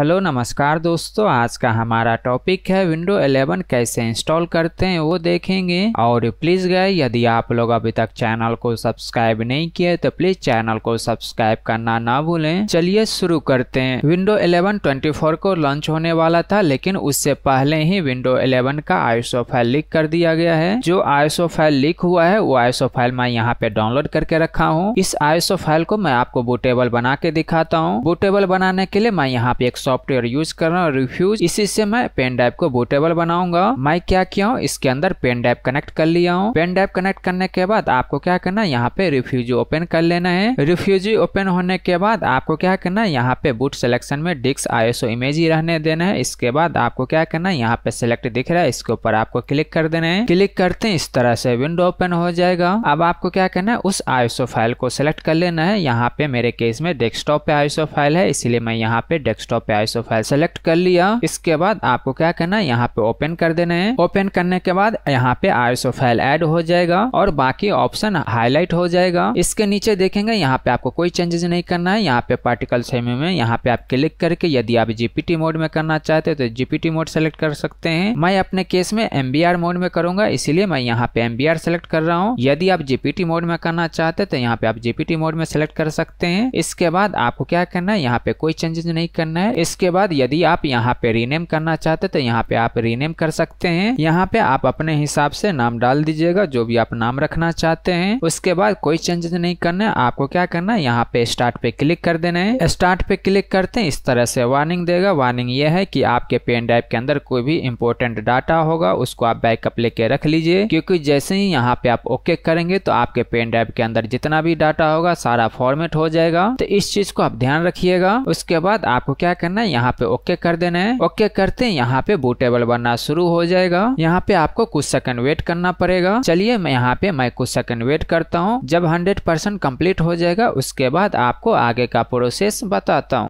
hello नमस्कार दोस्तों आज का हमारा टॉपिक है विंडो 11 कैसे इंस्टॉल करते हैं वो देखेंगे और प्लीज गए यदि आप लोग अभी तक चैनल को सब्सक्राइब नहीं किए तो प्लीज चैनल को सब्सक्राइब करना ना भूलें चलिए शुरू करते हैं विंडो 11 24 को लॉन्च होने वाला था लेकिन उससे पहले ही विंडो इलेवन का आयुसो फाइल लीक कर दिया गया है जो आयुसो फाइल लीक हुआ है वो आईसो फाइल मैं यहाँ पे डाउनलोड करके रखा हूँ इस आईसो फाइल को मैं आपको बुटेबल बना के दिखाता हूँ बुटेबल बनाने के लिए मैं यहाँ पे एक सॉफ्टवेयर यूज कर रहा हूँ रिफ्यूज इसी से मैं पेन ड्राइव को बूटेबल बनाऊंगा मैं क्या किया हूँ इसके अंदर पेन ड्राइव कनेक्ट कर लिया हूँ पेन ड्राइव कनेक्ट करने के बाद आपको क्या करना है यहाँ पे रिफ्यूजी ओपन कर लेना है रिफ्यूजी ओपन होने के बाद आपको क्या करना है यहाँ पे बूट सिलेक्शन में डिस्क आईएसओ इमेज ही रहने देना है इसके बाद आपको क्या करना है यहाँ पे सिलेक्ट दिख रहा है इसके ऊपर आपको क्लिक कर देना है क्लिक करते हैं इस तरह से विंडो ओपन हो जाएगा अब आपको क्या करना है उस आईएसओ फाइल को सिलेक्ट कर लेना है यहाँ पे मेरे केस में डेस्कटॉप पे आईएसओ फाइल है इसलिए मैं यहाँ पे डेस्कटॉप पे आई फाइल सेलेक्ट कर लिया इसके बाद आपको क्या करना है यहाँ पे ओपन कर देना है ओपन करने के बाद यहाँ पे आई फाइल एड हो जाएगा और बाकी ऑप्शन हाईलाइट हो जाएगा इसके नीचे देखेंगे यहाँ पे आपको कोई चेंजेस नहीं करना है यहाँ पे पार्टिकल सेमी में यहाँ पे आप क्लिक करके यदि आप जीपीटी मोड में करना चाहते हो तो जीपीटी मोड सेलेक्ट कर सकते हैं मैं अपने केस में एम मोड में करूंगा इसीलिए मैं यहाँ पे एमबीआर सेलेक्ट कर रहा हूँ यदि आप जीपीटी मोड में करना चाहते तो यहाँ पे आप जीपीटी मोड में सेलेक्ट कर सकते हैं इसके बाद आपको क्या करना है यहाँ पे कोई चेंजेस नहीं करना है इसके बाद यदि आप यहाँ पे रीनेम करना चाहते तो यहाँ पे आप रीनेम कर सकते हैं यहाँ पे आप अपने हिसाब से नाम डाल दीजिएगा जो भी आप नाम रखना चाहते हैं उसके बाद कोई चेंजेस नहीं करना है आपको क्या करना है यहाँ पे स्टार्ट पे क्लिक कर देना है स्टार्ट पे क्लिक करते हैं इस तरह से वार्निंग देगा वार्निंग ये है की आपके पेन ड्राइव के अंदर कोई भी इम्पोर्टेंट डाटा होगा उसको आप बैकअप लेके रख लीजिए क्योंकि जैसे ही यहाँ पे आप ओके करेंगे तो आपके पेन ड्राइव के अंदर जितना भी डाटा होगा सारा फॉर्मेट हो जाएगा तो इस चीज को आप ध्यान रखिएगा उसके बाद आपको क्या करना करना है यहाँ पे ओके कर देना है ओके करते हैं यहाँ पे बूटेबल बनना शुरू हो जाएगा यहाँ पे आपको कुछ सेकंड वेट करना पड़ेगा चलिए मैं यहाँ पे मैं कुछ सेकंड वेट करता हूँ जब हंड्रेड परसेंट कम्प्लीट हो जाएगा उसके बाद आपको आगे का प्रोसेस बताता हूँ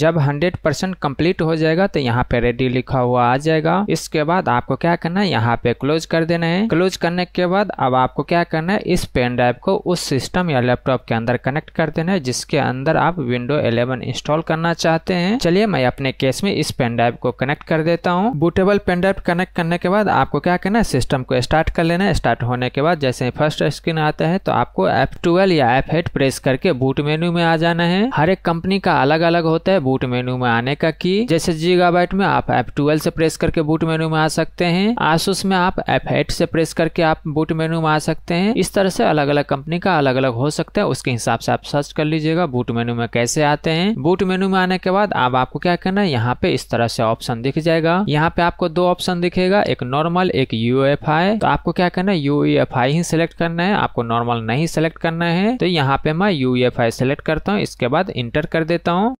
जब 100 परसेंट कम्प्लीट हो जाएगा तो यहाँ पे रेडी लिखा हुआ आ जाएगा इसके बाद आपको क्या करना है यहाँ पे क्लोज कर देना है क्लोज करने के बाद अब आपको क्या करना है इस पेन ड्राइव को उस सिस्टम या लैपटॉप के अंदर कनेक्ट कर देना है जिसके अंदर आप विंडो 11 इंस्टॉल करना चाहते हैं चलिए मैं अपने केस में इस पेन ड्राइव को कनेक्ट कर देता हूँ बूटेबल पेन ड्राइव कनेक्ट करने के बाद आपको क्या करना है सिस्टम को स्टार्ट कर लेना है स्टार्ट होने के बाद जैसे फर्स्ट स्क्रीन आता है तो आपको एफ या एफ प्रेस करके बूट मेन्यू में आ जाना है हर एक कंपनी का अलग अलग होता है बूट मेन्यू में आने का की जैसे बैट में आप F12 से प्रेस करके बूट मेन्यू में आ सकते हैं आसूस में आप F8 से प्रेस करके आप बूट मेन्यू में आ सकते हैं इस तरह से अलग अलग कंपनी का अलग अलग हो सकता है उसके हिसाब से आप सर्च कर लीजिएगा बूट मेन्यू में कैसे आते हैं बूट मेन्यू में आने के बाद अब आपको क्या करना है यहाँ पे इस तरह से ऑप्शन दिख जाएगा यहाँ पे आपको दो ऑप्शन दिखेगा एक नॉर्मल एक यू तो आपको क्या करना है यू ही सिलेक्ट करना है आपको नॉर्मल नहीं सिलेक्ट करना है तो यहाँ पे मैं यू सेलेक्ट करता हूँ इसके बाद इंटर कर देता हूँ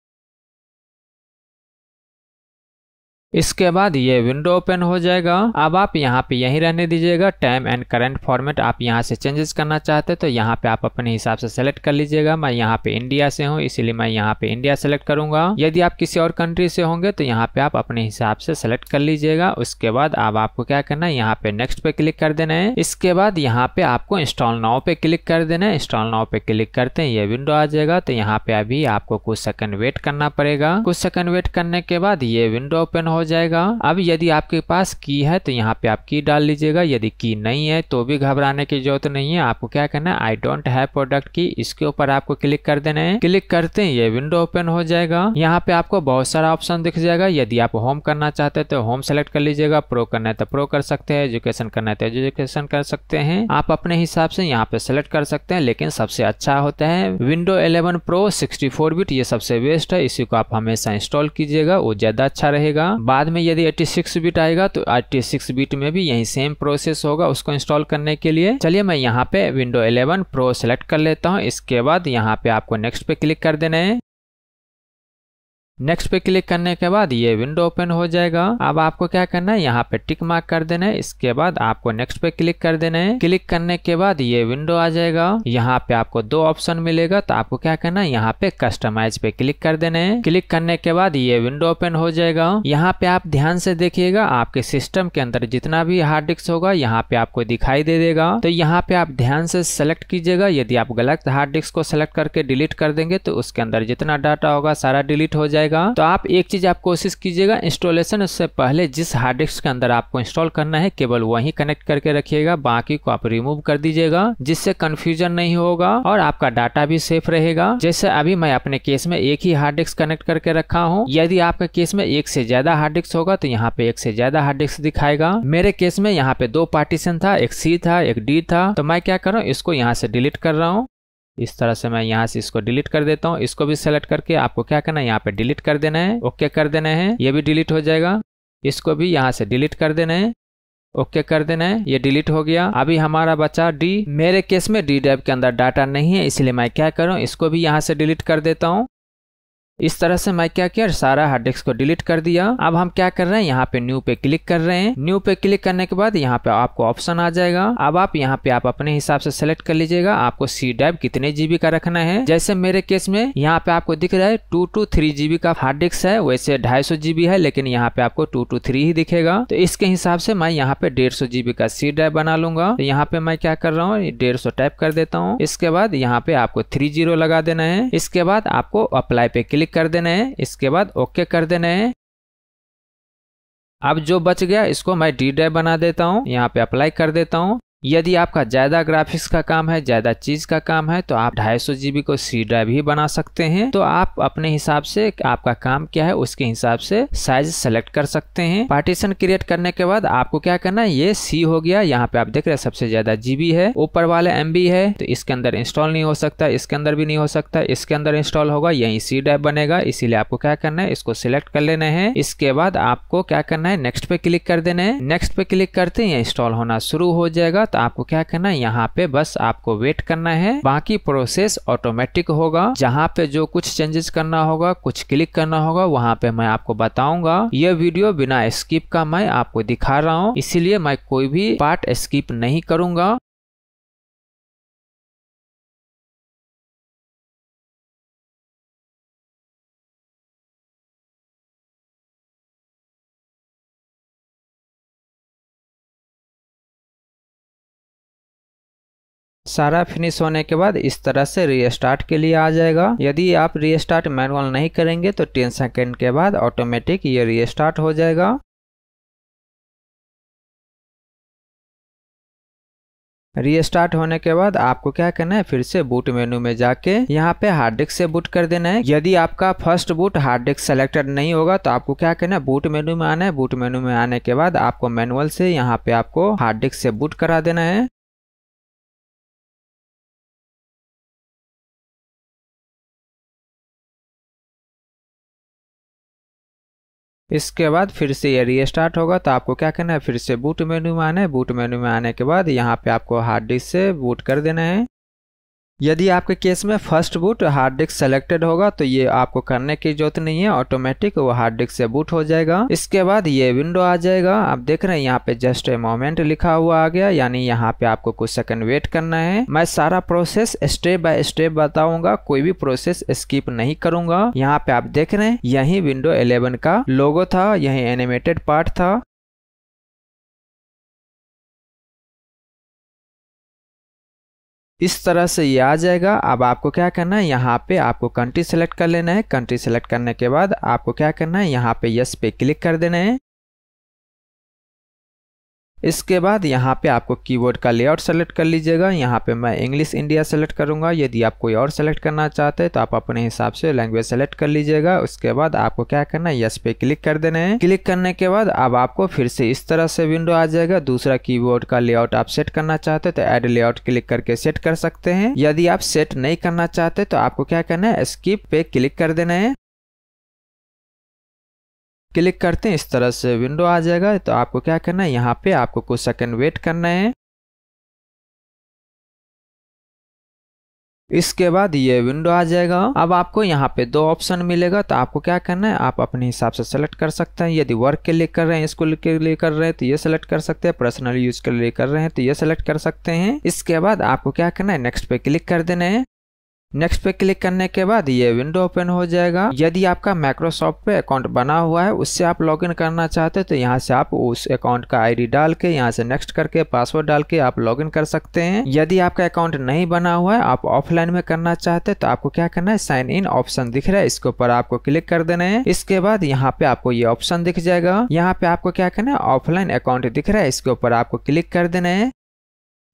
इसके बाद ये विंडो ओपन हो जाएगा अब आप यहाँ पे यही रहने दीजिएगा टाइम एंड करंट फॉर्मेट आप यहाँ से चेंजेस करना चाहते हैं तो यहाँ पे आप अपने हिसाब से सेलेक्ट कर लीजिएगा मैं यहाँ पे इंडिया से हूँ इसीलिए मैं यहाँ पे इंडिया सेलेक्ट करूंगा यदि आप किसी और कंट्री से होंगे तो यहाँ पे आप अपने हिसाब से सेलेक्ट कर लीजिएगा उसके बाद अब आपको क्या करना है यहाँ पे नेक्स्ट पे क्लिक कर देना है इसके बाद यहाँ पे आपको इंस्टॉल नाव पे क्लिक कर देना है इंस्टॉल नाव पे क्लिक करते हैं ये विंडो आ जाएगा तो यहाँ पे अभी आपको कुछ सेकंड वेट करना पड़ेगा कुछ सेकंड वेट करने के बाद ये विंडो ओपन हो हो जाएगा अब यदि आपके पास की है तो यहाँ पे आप की डाल लीजिएगा यदि की नहीं है तो भी घबराने की जरूरत नहीं है आपको क्या करना है आई डोंट है प्रोडक्ट की इसके ऊपर आपको क्लिक कर देना है क्लिक करते ही ये विंडो ओपन हो जाएगा यहाँ पे आपको बहुत सारा ऑप्शन दिख जाएगा यदि आप होम करना चाहते हैं तो होम सेलेक्ट कर लीजिएगा प्रो करना है तो प्रो कर सकते हैं एजुकेशन करना है तो एजुकेशन कर सकते हैं आप अपने हिसाब से यहाँ पे सेलेक्ट कर सकते हैं लेकिन सबसे अच्छा होता है window eleven pro four bit ये सबसे बेस्ट है इसी को आप हमेशा इंस्टॉल कीजिएगा वो ज्यादा अच्छा रहेगा बाद में यदि 86 बीट आएगा तो 86 बीट में भी यही सेम प्रोसेस होगा उसको इंस्टॉल करने के लिए चलिए मैं यहाँ पे विंडो 11 प्रो सेलेक्ट कर लेता हूँ इसके बाद यहाँ पे आपको नेक्स्ट पे क्लिक कर देना है नेक्स्ट पे क्लिक करने के बाद ये विंडो ओपन हो जाएगा अब आपको क्या करना है यहाँ पे टिक मार्क कर देना है इसके बाद आपको नेक्स्ट पे क्लिक कर देना है क्लिक करने के बाद ये विंडो आ जाएगा यहाँ पे आपको दो ऑप्शन मिलेगा तो आपको क्या करना है यहाँ पे कस्टमाइज पे क्लिक कर देना है क्लिक करने के बाद ये विंडो ओपन हो जाएगा यहाँ पे आप ध्यान से देखिएगा आपके सिस्टम के अंदर जितना भी हार्ड डिस्क होगा यहाँ पे आपको दिखाई दे देगा तो यहाँ पे आप ध्यान से सेलेक्ट कीजिएगा यदि आप गलत हार्ड डिस्क को सेलेक्ट करके डिलीट कर देंगे तो उसके अंदर जितना डाटा होगा सारा डिलीट हो जाएगा जाएगा तो आप एक चीज आप कोशिश कीजिएगा इंस्टॉलेशन से पहले जिस हार्ड डिस्क के अंदर आपको इंस्टॉल करना है केवल वही कनेक्ट करके रखिएगा बाकी को आप रिमूव कर दीजिएगा जिससे कंफ्यूजन नहीं होगा और आपका डाटा भी सेफ रहेगा जैसे अभी मैं अपने केस में एक ही हार्ड डिस्क कनेक्ट करके रखा हूँ यदि आपके केस में एक से ज्यादा हार्ड डिस्क होगा तो यहाँ पे एक से ज्यादा हार्ड डिस्क दिखाएगा मेरे केस में यहाँ पे दो पार्टीशन था एक सी था एक डी था तो मैं क्या करूँ इसको यहाँ से डिलीट कर रहा हूँ इस तरह से मैं यहाँ से इसको डिलीट कर देता हूँ इसको भी सेलेक्ट करके आपको क्या करना है यहाँ पे डिलीट कर देना है ओके कर देना है ये भी डिलीट हो जाएगा इसको भी यहाँ से डिलीट कर देना है ओके कर देना है ये डिलीट हो गया अभी हमारा बचा डी मेरे केस में डी ड्राइव के अंदर डाटा नहीं है इसलिए मैं क्या करूँ इसको भी यहाँ से डिलीट कर देता हूँ इस तरह से मैं क्या किया सारा हार्ड डिस्क को डिलीट कर दिया अब हम क्या कर रहे हैं यहाँ पे न्यू पे क्लिक कर रहे हैं न्यू पे क्लिक करने के बाद यहाँ पे आपको ऑप्शन आ जाएगा अब आप यहाँ पे आप अपने हिसाब से सेलेक्ट कर लीजिएगा आपको सी ड्राइव कितने जीबी का रखना है जैसे मेरे केस में यहाँ पे आपको दिख रहा है टू टू थ्री जीबी का हार्ड डिस्क है वैसे ढाई सौ जीबी है लेकिन यहाँ पे आपको टू टू थ्री ही दिखेगा तो इसके हिसाब से मैं यहाँ पे डेढ़ सौ जीबी का सी ड्राइव बना लूंगा तो यहाँ पे मैं क्या कर रहा हूँ डेढ़ सौ टाइप कर देता हूँ इसके बाद यहाँ पे आपको थ्री जीरो लगा देना है इसके बाद आपको अप्लाई पे क्लिक क्लिक कर देने है इसके बाद ओके कर देने है अब जो बच गया इसको मैं डी ड्राइव बना देता हूँ यहाँ पे अप्लाई कर देता हूँ यदि आपका ज़्यादा ग्राफिक्स का काम है ज़्यादा चीज़ का काम है तो आप ढाई सौ जीबी को सी ड्राइव ही बना सकते हैं तो आप अपने हिसाब से आपका काम क्या है उसके हिसाब से साइज सेलेक्ट कर सकते हैं पार्टीशन क्रिएट करने के बाद आपको क्या करना है ये सी हो गया यहाँ पे आप देख रहे हैं सबसे ज़्यादा जीबी है ऊपर वाले एम है तो इसके अंदर इंस्टॉल नहीं हो सकता इसके अंदर भी नहीं हो सकता इसके अंदर इंस्टॉल होगा यही सी ड्राइव बनेगा इसीलिए आपको क्या करना है इसको सिलेक्ट कर लेना है इसके बाद आपको क्या करना है नेक्स्ट पे क्लिक कर देना है नेक्स्ट पे क्लिक करते ही इंस्टॉल होना शुरू हो जाएगा तो आपको क्या करना है यहाँ पे बस आपको वेट करना है बाकी प्रोसेस ऑटोमेटिक होगा जहाँ पे जो कुछ चेंजेस करना होगा कुछ क्लिक करना होगा वहाँ पे मैं आपको बताऊंगा यह वीडियो बिना स्किप का मैं आपको दिखा रहा हूँ इसीलिए मैं कोई भी पार्ट स्किप नहीं करूंगा सारा फिनिश होने के बाद इस तरह से रीस्टार्ट के लिए आ जाएगा यदि आप रीस्टार्ट मैनुअल नहीं करेंगे तो टेन सेकेंड के बाद ऑटोमेटिक ये रीस्टार्ट हो जाएगा रीस्टार्ट होने के बाद आपको क्या करना है फिर से बूट मेनू में जाके यहाँ पे हार्ड डिस्क से बूट कर देना है यदि आपका first boot hard disk selected नहीं होगा तो आपको क्या करना है बूट मेनू में आना है बूट मेनू में आने के बाद आपको मैनुअल से यहाँ पे आपको हार्ड डिस्क से बूट करा देना है इसके बाद फिर से ये रीस्टार्ट होगा तो आपको क्या करना है फिर से बूट मेन्यू में आना है बूट मेन्यू में आने के बाद यहाँ पे आपको हार्ड डिस्क से बूट कर देना है यदि आपके केस में first boot hard disk selected होगा तो ये आपको करने की जरूरत नहीं है ऑटोमेटिक वो हार्ड डिस्क से बूट हो जाएगा इसके बाद ये विंडो आ जाएगा आप देख रहे हैं यहाँ पे जस्ट ए मोमेंट लिखा हुआ आ गया यानी यहाँ पे आपको कुछ सेकंड वेट करना है मैं सारा प्रोसेस स्टेप बाय स्टेप बताऊंगा कोई भी प्रोसेस स्कीप नहीं करूंगा यहाँ पे आप देख रहे हैं यही विंडो इलेवन का लोगो था यही एनिमेटेड पार्ट था इस तरह से ये आ जाएगा अब आपको क्या करना है यहाँ पे आपको कंट्री सेलेक्ट कर लेना है कंट्री सेलेक्ट करने के बाद आपको क्या करना है यहाँ पे यस पे क्लिक कर देना है इसके बाद यहाँ पे आपको कीबोर्ड का लेआउट सेलेक्ट कर लीजिएगा यहाँ पे मैं इंग्लिश इंडिया सेलेक्ट करूँगा यदि आप कोई और सेलेक्ट करना चाहते हैं तो आप अपने हिसाब से लैंग्वेज सेलेक्ट कर लीजिएगा उसके बाद आपको क्या करना है यस पे क्लिक कर देना है क्लिक करने के बाद अब आपको फिर से इस तरह से विंडो आ जाएगा दूसरा की का लेआउट आप सेट करना चाहते हैं तो एड लेआउट क्लिक करके सेट कर सकते हैं यदि आप सेट नहीं करना चाहते तो आपको क्या करना है स्किप पे क्लिक कर देना है क्लिक करते हैं इस तरह से विंडो आ जाएगा तो आपको क्या करना है यहाँ पे आपको कुछ सेकंड वेट करना है इसके बाद ये विंडो आ जाएगा अब आपको यहाँ पे दो ऑप्शन मिलेगा तो आपको क्या करना है आप अपने हिसाब से सेलेक्ट कर सकते हैं यदि वर्क के लिए कर रहे हैं स्कूल के लिए कर रहे हैं तो ये सेलेक्ट कर सकते हैं पर्सनल यूज के लिए कर रहे हैं तो ये सेलेक्ट कर सकते हैं इसके बाद आपको क्या करना है नेक्स्ट पे क्लिक कर देना है नेक्स्ट पे क्लिक करने के बाद ये विंडो ओपन हो जाएगा यदि आपका माइक्रोसॉफ्ट पे अकाउंट बना हुआ है उससे आप लॉगिन करना चाहते हैं तो यहाँ से आप उस अकाउंट का आईडी डाल के यहाँ से नेक्स्ट करके पासवर्ड डाल के आप लॉगिन कर सकते हैं यदि आपका अकाउंट नहीं बना हुआ है आप ऑफलाइन में करना चाहते तो आपको क्या करना है साइन इन ऑप्शन दिख रहा है इसके ऊपर आपको क्लिक कर देना है इसके बाद यहाँ पे आपको ये ऑप्शन दिख जाएगा यहाँ पे आपको क्या करना है ऑफलाइन अकाउंट दिख रहा है इसके ऊपर आपको क्लिक कर देना है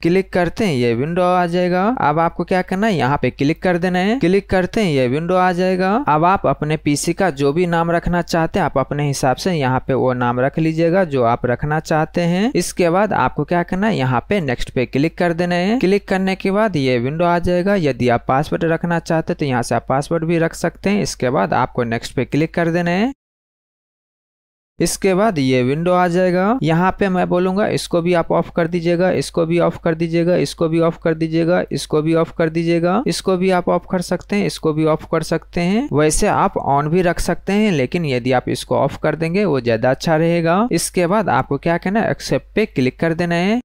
क्लिक करते हैं ये विंडो आ जाएगा अब आपको क्या करना है यहाँ पे क्लिक कर देना है क्लिक करते हैं ये विंडो आ जाएगा अब आप अपने पीसी का जो भी नाम रखना चाहते हैं आप अपने हिसाब से यहाँ पे वो नाम रख लीजिएगा जो आप रखना चाहते हैं इसके बाद आपको क्या करना है यहाँ पे नेक्स्ट पे क्लिक कर देना है क्लिक करने के बाद ये विंडो आ जाएगा यदि आप पासवर्ड रखना चाहते हैं तो यहाँ से आप पासवर्ड भी रख सकते हैं इसके बाद आपको नेक्स्ट पे क्लिक कर देना है इसके बाद ये विंडो आ जाएगा यहाँ पे मैं बोलूंगा इसको भी आप ऑफ कर दीजिएगा इसको भी ऑफ कर दीजिएगा इसको भी ऑफ कर दीजिएगा इसको भी ऑफ कर दीजिएगा इसको भी आप ऑफ कर सकते हैं इसको भी ऑफ कर सकते हैं वैसे आप ऑन भी रख सकते हैं लेकिन यदि आप इसको ऑफ कर देंगे वो ज्यादा अच्छा रहेगा इसके बाद आपको क्या कहना है एक्सेप्ट पे क्लिक कर देना है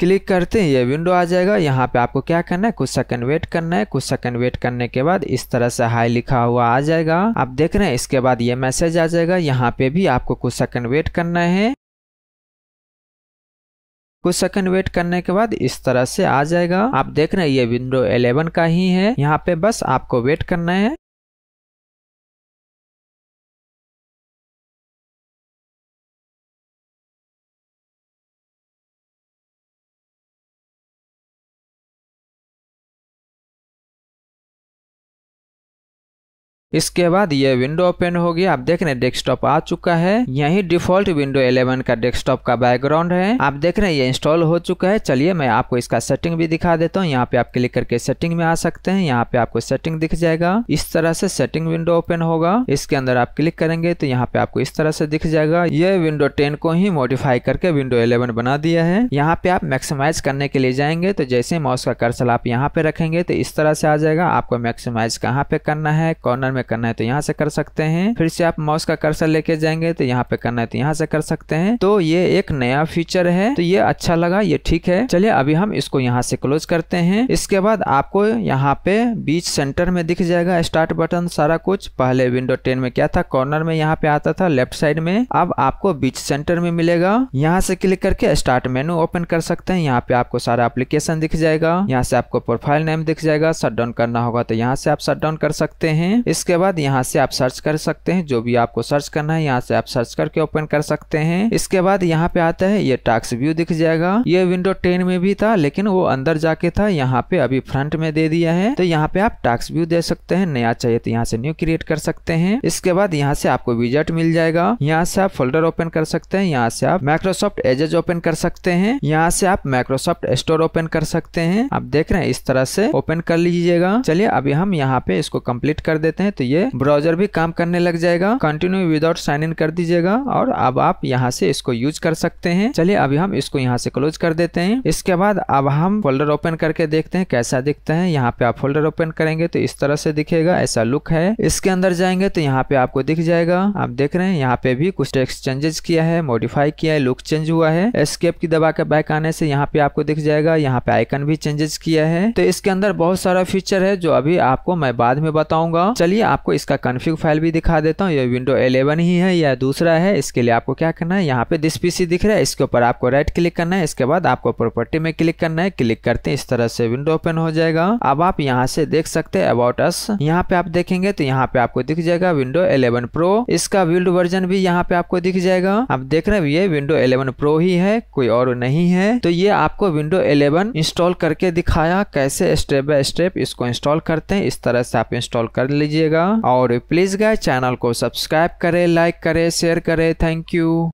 क्लिक करते ही ये विंडो आ जाएगा यहाँ पे आपको क्या करना है कुछ सेकंड वेट करना है कुछ सेकंड वेट करने के बाद इस तरह से हाई लिखा हुआ आ जाएगा आप देख रहे हैं इसके बाद ये मैसेज आ जाएगा यहाँ पे भी आपको कुछ सेकंड वेट करना है कुछ सेकंड वेट करने के बाद इस तरह से आ जाएगा आप देख रहे हैं ये विंडो 11 का ही है यहाँ पे बस आपको वेट करना है इसके बाद ये विंडो ओपन होगी आप देख रहे हैं डेस्कटॉप आ चुका है यही डिफॉल्ट विंडो 11 का डेस्कटॉप का बैकग्राउंड है आप देख रहे हैं ये इंस्टॉल हो चुका है चलिए मैं आपको इसका सेटिंग भी दिखा देता हूँ यहाँ पे आप क्लिक करके सेटिंग में आ सकते हैं यहाँ पे आपको सेटिंग दिख जाएगा इस तरह से सेटिंग विंडो ओपन होगा इसके अंदर आप क्लिक करेंगे तो यहाँ पे आपको इस तरह से दिख जाएगा ये विंडो टेन को ही मॉडिफाई करके विंडो इलेवन बना दिया है यहाँ पे आप मैक्सिमाइज करने के लिए जाएंगे तो जैसे माउस का कर्सल आप यहाँ पे रखेंगे तो इस तरह से आ जाएगा आपको मैक्सिमाइज कहाँ पे करना है कॉर्नर में करना है तो यहाँ से कर सकते हैं फिर से आप माउस का कर्सर लेके जाएंगे तो यहाँ पे करना है तो यहाँ से कर सकते हैं तो ये एक नया फीचर है तो ये अच्छा लगा ये ठीक है चलिए अभी हम इसको यहाँ से क्लोज करते हैं इसके बाद आपको यहाँ पे बीच सेंटर में दिख जाएगा स्टार्ट बटन सारा कुछ पहले विंडो टेन में क्या था कॉर्नर में यहाँ पे आता था लेफ्ट साइड में अब आपको बीच सेंटर में मिलेगा यहाँ से क्लिक करके स्टार्ट मेनू ओपन कर सकते हैं यहाँ पे आपको सारा एप्लीकेशन दिख जाएगा यहाँ से आपको प्रोफाइल नेम दिख जाएगा शट डाउन करना होगा तो यहाँ से आप शट डाउन कर सकते हैं इस इसके बाद यहाँ से आप सर्च कर सकते हैं जो भी आपको सर्च करना है यहाँ से आप सर्च करके ओपन कर सकते हैं इसके बाद यहाँ पे आता है ये टास्क व्यू दिख जाएगा ये विंडो टेन में भी था लेकिन वो अंदर जाके था यहाँ पे अभी फ्रंट में दे दिया है तो यहाँ पे आप टास्क व्यू दे सकते हैं नया चाहिए तो यहाँ से न्यू क्रिएट कर सकते हैं इसके बाद यहाँ से आपको विजट मिल जाएगा यहाँ से आप फोल्डर ओपन कर सकते हैं यहाँ से आप माइक्रोसॉफ्ट एजेज ओपन कर सकते हैं यहाँ से आप माइक्रोसॉफ्ट स्टोर ओपन कर सकते हैं आप देख रहे हैं इस तरह से ओपन कर लीजिएगा चलिए अभी हम यहाँ पे इसको कम्प्लीट कर देते हैं तो ये ब्राउजर भी काम करने लग जाएगा कंटिन्यू विदाउट साइन इन कर दीजिएगा और अब आप यहाँ से इसको यूज कर सकते हैं चलिए अभी हम इसको यहाँ से क्लोज कर देते हैं इसके बाद अब हम फोल्डर ओपन करके देखते हैं कैसा दिखता है यहाँ पे आप फोल्डर ओपन करेंगे तो इस तरह से दिखेगा ऐसा लुक है इसके अंदर जाएंगे तो यहाँ पे आपको दिख जाएगा आप देख रहे हैं यहाँ पे भी कुछ टेक्स चेंजेस किया है मॉडिफाई किया है लुक चेंज हुआ है एस्केप की दबा के बैक आने से यहाँ पे आपको दिख जाएगा यहाँ पे आइकन भी चेंजेस किया है तो इसके अंदर बहुत सारा फीचर है जो अभी आपको मैं बाद में बताऊंगा चलिए आपको इसका कन्फ्यूग फाइल भी दिखा देता हूँ ये विंडो 11 ही है या दूसरा है इसके लिए आपको क्या करना है यहाँ पे दिस पीसी दिख रहा है इसके ऊपर आपको राइट क्लिक करना है इसके बाद आपको प्रॉपर्टी में क्लिक करना है क्लिक करते हैं इस तरह से विंडो ओपन हो जाएगा अब आप यहाँ से देख सकते हैं अबाउट अस यहाँ पे आप देखेंगे तो यहाँ पे आपको दिख जाएगा विंडो इलेवन प्रो इसका बिल्ड वर्जन भी यहाँ पे आपको दिख जाएगा आप देख रहे ये विंडो इलेवन प्रो ही है कोई और नहीं है तो ये आपको विंडो इलेवन इंस्टॉल करके दिखाया कैसे स्टेप बाय स्टेप इसको इंस्टॉल करते हैं इस तरह से आप इंस्टॉल कर लीजिएगा और प्लीज गाय चैनल को सब्सक्राइब करे लाइक करे शेयर करे थैंक यू